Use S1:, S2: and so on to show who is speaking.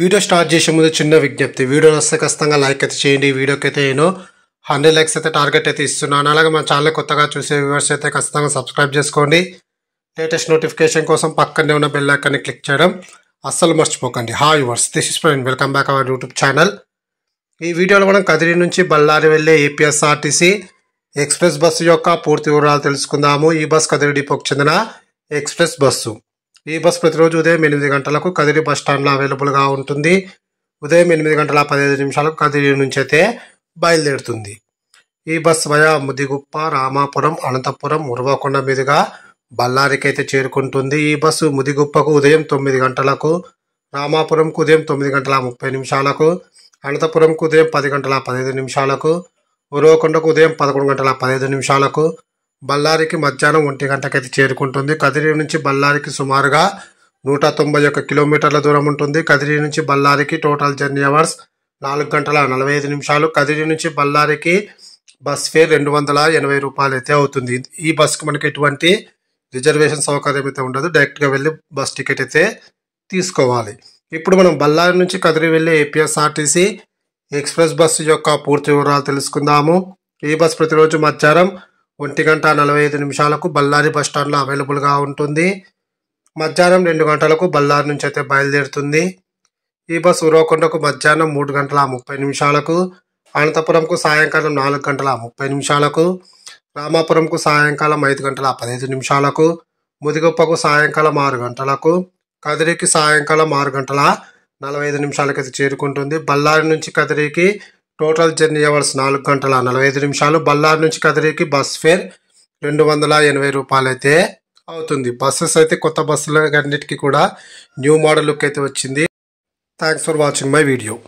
S1: video start చేసే ముందు చిన్న విజ్ఞప్తి వీడియో వస్తే ఖచ్చితంగా లైక్ అయితే చేయండి వీడియోకి అయితే నేను హండ్రెడ్ లైక్స్ అయితే టార్గెట్ అయితే ఇస్తున్నాను అలాగే మా ఛానల్ కొత్తగా చూసే వ్యూవర్స్ అయితే ఖచ్చితంగా సబ్స్క్రైబ్ చేసుకోండి లేటెస్ట్ నోటిఫికేషన్ కోసం పక్కనే ఉన్న బెల్ ఐకాన్ని క్లిక్ చేయడం అస్సలు మర్చిపోకండి హాయ్ వర్స్ this is friend welcome back our YouTube channel ఈ వీడియోలో మనం కదిరి నుంచి బళ్ళారి వెళ్ళే ఏపీఎస్ఆర్టీసీ ఎక్స్ప్రెస్ బస్సు యొక్క పూర్తి వివరాలు తెలుసుకుందాము ఈ బస్ కదిరి డిపోకి చెందిన ఎక్స్ప్రెస్ బస్సు ఈ బస్ ప్రతిరోజు ఉదయం ఎనిమిది గంటలకు కదిరి బస్ స్టాండ్లో అవైలబుల్గా ఉంటుంది ఉదయం ఎనిమిది గంటల పదిహేను నిమిషాలకు కదిరి నుంచి అయితే బయలుదేరుతుంది ఈ బస్ వయా ముదిగుప్ప రామాపురం అనంతపురం ఉరవకొండ మీదుగా బళ్ళారికైతే అయితే చేరుకుంటుంది ఈ బస్సు ముదిగుప్పకు ఉదయం తొమ్మిది గంటలకు రామాపురంకు ఉదయం తొమ్మిది గంటల ముప్పై నిమిషాలకు అనంతపురంకు ఉదయం పది గంటల పదిహేను నిమిషాలకు ఉరవకొండకు ఉదయం పదకొండు గంటల పదిహేను నిమిషాలకు బళ్ళారికి మధ్యాహ్నం ఒంటి గంటకైతే చేరుకుంటుంది కదిరి నుంచి బళ్ళారికి సుమారుగా నూట తొంభై ఒక్క కిలోమీటర్ల దూరం ఉంటుంది కదిరి నుంచి బళ్ళారికి టోటల్ జర్నీ అవర్స్ నాలుగు గంటల నలభై ఐదు నిమిషాలు కదిరి నుంచి బళ్ళారికి బస్ ఫేర్ రెండు వందల ఎనభై రూపాయలు అయితే అవుతుంది ఈ బస్కి మనకి ఎటువంటి రిజర్వేషన్ సౌకర్యం అయితే ఉండదు డైరెక్ట్గా వెళ్ళి బస్ టికెట్ అయితే తీసుకోవాలి ఇప్పుడు మనం బళ్ళారి నుంచి కదిరి వెళ్ళే ఏపీఎస్ఆర్టీసీ ఎక్స్ప్రెస్ బస్సు యొక్క పూర్తి వివరాలు తెలుసుకుందాము ఈ బస్ ప్రతిరోజు మధ్యాహ్నం ఒంటి గంట నలభై ఐదు నిమిషాలకు బళ్ళారి బస్టాండ్లో అవైలబుల్గా ఉంటుంది మధ్యాహ్నం రెండు గంటలకు బళ్ళారి నుంచి అయితే బయలుదేరుతుంది ఈ బస్ ఉరవకొండకు మధ్యాహ్నం మూడు గంటల ముప్పై నిమిషాలకు అనంతపురంకు సాయంకాలం నాలుగు గంటల ముప్పై నిమిషాలకు రామాపురంకు సాయంకాలం ఐదు గంటల పదిహేను నిమిషాలకు ముదిగొప్పకు సాయంకాలం ఆరు గంటలకు కదిరికి సాయంకాలం ఆరు గంటల నలభై ఐదు నిమిషాలకైతే చేరుకుంటుంది బళ్ళారి నుంచి కదిరికి టోటల్ జర్నీ అవర్స్ నాలుగు గంటల నలభై ఐదు నిమిషాలు బల్లార్ నుంచి కదిరికి బస్ ఫేర్ రెండు వందల ఎనభై రూపాయలైతే అవుతుంది బస్సెస్ అయితే కొత్త బస్సులన్నిటికీ కూడా న్యూ మోడల్ లుక్ అయితే వచ్చింది thanks for watching my video